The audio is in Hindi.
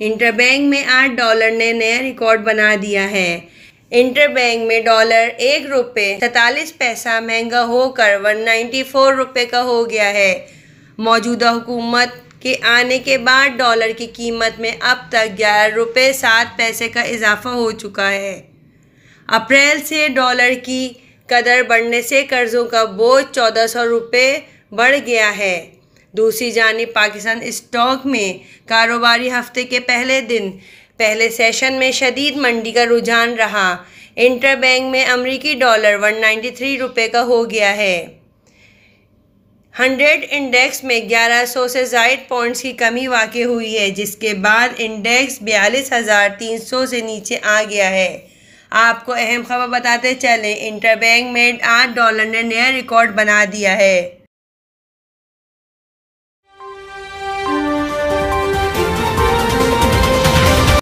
इंटरबैंक में आठ डॉलर ने नया रिकॉर्ड बना दिया है इंटरबैंक में डॉलर एक रुपये सैतालीस पैसा महंगा होकर वन नाइन्टी फोर रुपये का हो गया है मौजूदा हुकूमत के आने के बाद डॉलर की कीमत में अब तक ग्यारह रुपये सात पैसे का इजाफा हो चुका है अप्रैल से डॉलर की कदर बढ़ने से कर्ज़ों का बोझ चौदह सौ रुपये बढ़ गया है दूसरी जानब पाकिस्तान स्टॉक में कारोबारी हफ्ते के पहले दिन पहले सेशन में शदीद मंडी का रुझान रहा इंटर बैंक में अमरीकी डॉलर 193 रुपये का हो गया है हंड्रेड इंडेक्स में 1100 से जायद पॉइंट्स की कमी वाक़ हुई है जिसके बाद इंडेक्स बयालीस हज़ार तीन सौ से नीचे आ गया है आपको अहम खबर बताते चलें इंटर बैंक में आठ डॉलर ने नया रिकॉर्ड बना दिया है